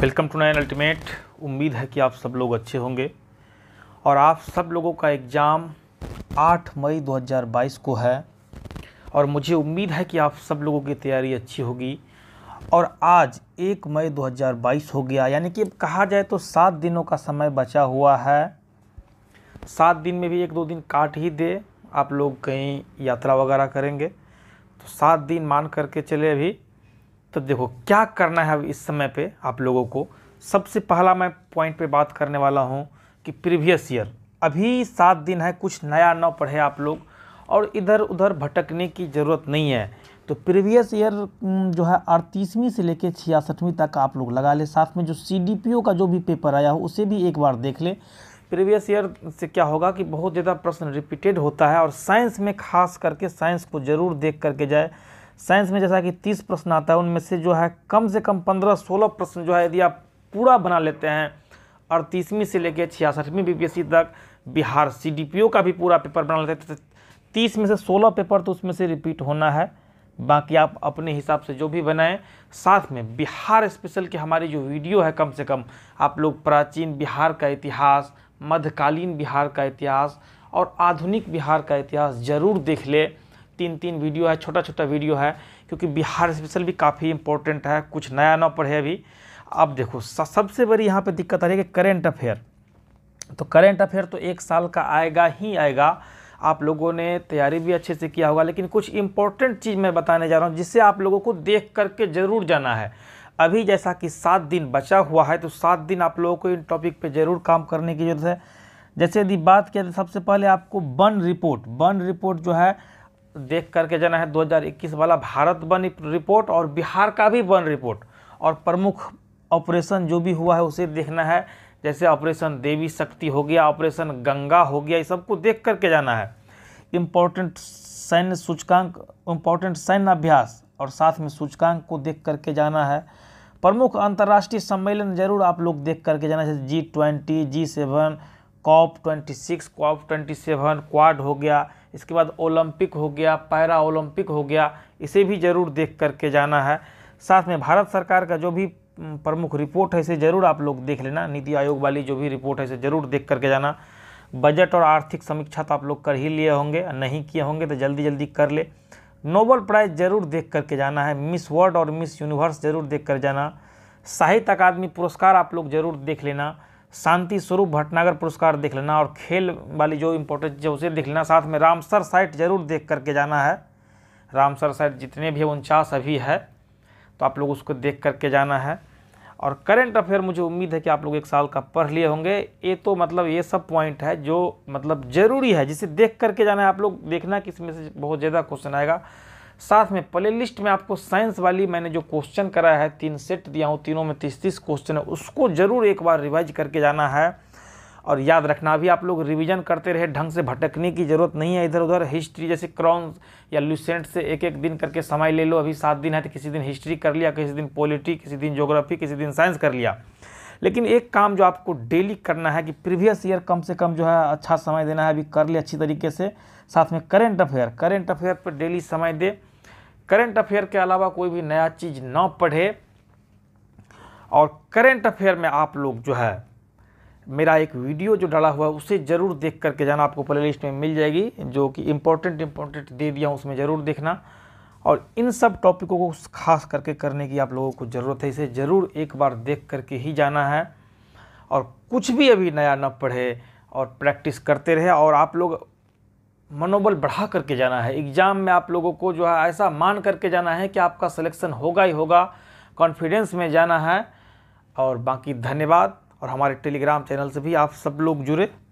welcome to nine ultimate उम्मीद है कि आप सब लोग अच्छे होंगे और आप सब लोगों का एग्ज़ाम 8 मई 2022 को है और मुझे उम्मीद है कि आप सब लोगों की तैयारी अच्छी होगी और आज 1 मई 2022 हो गया यानी कि कहा जाए तो सात दिनों का समय बचा हुआ है सात दिन में भी एक दो दिन काट ही दे आप लोग कहीं यात्रा वगैरह करेंगे तो सात दिन मान करके चले अभी तो देखो क्या करना है अब इस समय पे आप लोगों को सबसे पहला मैं पॉइंट पे बात करने वाला हूँ कि प्रीवियस ईयर अभी सात दिन है कुछ नया ना पढ़े आप लोग और इधर उधर भटकने की ज़रूरत नहीं है तो प्रीवियस ईयर जो है अड़तीसवीं से लेकर छियासठवीं तक आप लोग लगा लें साथ में जो सी का जो भी पेपर आया हो उसे भी एक बार देख लें प्रीवियस ईयर से क्या होगा कि बहुत ज़्यादा प्रश्न रिपीटेड होता है और साइंस में खास करके साइंस को ज़रूर देख करके जाए साइंस में जैसा कि तीस प्रश्न आता है उनमें से जो है कम से कम पंद्रह सोलह प्रश्न जो है यदि आप पूरा बना लेते हैं अड़तीसवीं से लेकर छियासठवीं बीपीएससी e तक बिहार सी का भी पूरा पेपर बना लेते हैं तो तीस में से सोलह पेपर तो उसमें से रिपीट होना है बाकी आप अपने हिसाब से जो भी बनाएं साथ में बिहार स्पेशल की हमारी जो वीडियो है कम से कम आप लोग प्राचीन बिहार का इतिहास मध्यकालीन बिहार का इतिहास और आधुनिक बिहार का इतिहास ज़रूर देख ले तीन तीन वीडियो है छोटा छोटा वीडियो है क्योंकि बिहार स्पेशल भी काफ़ी इंपॉर्टेंट है कुछ नया ना पढ़े अभी अब देखो सबसे बड़ी यहाँ पे दिक्कत आ रही है कि करेंट अफेयर तो करेंट अफेयर तो एक साल का आएगा ही आएगा आप लोगों ने तैयारी भी अच्छे से किया होगा लेकिन कुछ इंपॉर्टेंट चीज़ मैं बताने जा रहा हूँ जिससे आप लोगों को देख करके ज़रूर जाना है अभी जैसा कि सात दिन बचा हुआ है तो सात दिन आप लोगों को इन टॉपिक पे ज़रूर काम करने की जरूरत है जैसे यदि बात किया तो सबसे पहले आपको बन रिपोर्ट बन रिपोर्ट जो है देख करके जाना है 2021 वाला भारत बन रिपोर्ट और बिहार का भी बन रिपोर्ट और प्रमुख ऑपरेशन जो भी हुआ है उसे देखना है जैसे ऑपरेशन देवी शक्ति हो गया ऑपरेशन गंगा हो गया ये सबको देख करके जाना है इम्पोर्टेंट सैन्य सूचकांक इम्पोर्टेंट सैन्य अभ्यास और साथ में सूचकांक को देख करके जाना है प्रमुख अंतर्राष्ट्रीय सम्मेलन जरूर आप लोग देख करके जाना जैसे G twenty G seven COP twenty six COP twenty seven Quad हो गया इसके बाद ओलंपिक हो गया पैरा ओलंपिक हो गया इसे भी ज़रूर देख करके जाना है साथ में भारत सरकार का जो भी प्रमुख रिपोर्ट है इसे ज़रूर आप लोग देख लेना नीति आयोग वाली जो भी रिपोर्ट है इसे ज़रूर देख करके जाना बजट और आर्थिक समीक्षा तो आप लोग कर ही लिए होंगे नहीं किए होंगे तो जल्दी जल्दी कर ले नोबल प्राइज़ ज़रूर देख करके जाना है मिस वर्ल्ड और मिस यूनिवर्स ज़रूर देख कर जाना साहित्य अकादमी पुरस्कार आप लोग ज़रूर देख लेना शांति स्वरूप भटनागर पुरस्कार देख लेना और खेल वाली जो इम्पोर्टेंट है उसे देख लेना साथ में रामसर साइट जरूर देख करके जाना है रामसर साइट जितने भी उनचास अभी है तो आप लोग उसको देख करके जाना है और करेंट अफेयर मुझे उम्मीद है कि आप लोग एक साल का पढ़ लिए होंगे ये तो मतलब ये सब पॉइंट है जो मतलब ज़रूरी है जिसे देख करके जाना है आप लोग देखना कि इसमें से बहुत ज़्यादा क्वेश्चन आएगा साथ में प्ले लिस्ट में आपको साइंस वाली मैंने जो क्वेश्चन करा है तीन सेट दिया हूँ तीनों में तीस तीस क्वेश्चन है उसको ज़रूर एक बार रिवाइज करके जाना है और याद रखना अभी आप लोग रिवीजन करते रहे ढंग से भटकने की ज़रूरत नहीं है इधर उधर हिस्ट्री जैसे क्रॉन या लुसेंट से एक एक दिन करके समय ले लो अभी सात दिन है तो किसी दिन हिस्ट्री कर लिया किसी दिन पॉलिटी किसी दिन जोग्राफी किसी दिन साइंस कर लिया लेकिन एक काम जो आपको डेली करना है कि प्रीवियस ईयर कम से कम जो है अच्छा समय देना है अभी कर ले अच्छी तरीके से साथ में करेंट अफेयर करेंट अफेयर पर डेली समय दे करेंट अफेयर के अलावा कोई भी नया चीज़ ना पढ़े और करेंट अफेयर में आप लोग जो है मेरा एक वीडियो जो डाला हुआ है उसे ज़रूर देख करके जाना आपको प्लेलिस्ट में मिल जाएगी जो कि इम्पोर्टेंट इम्पोर्टेंट दे दिया उसमें ज़रूर देखना और इन सब टॉपिकों को खास करके करने की आप लोगों को ज़रूरत है इसे ज़रूर एक बार देख करके ही जाना है और कुछ भी अभी नया न पढ़े और प्रैक्टिस करते रहे और आप लोग मनोबल बढ़ा करके जाना है एग्ज़ाम में आप लोगों को जो है ऐसा मान करके जाना है कि आपका सिलेक्शन होगा ही होगा कॉन्फिडेंस में जाना है और बाकी धन्यवाद और हमारे टेलीग्राम चैनल से भी आप सब लोग जुड़े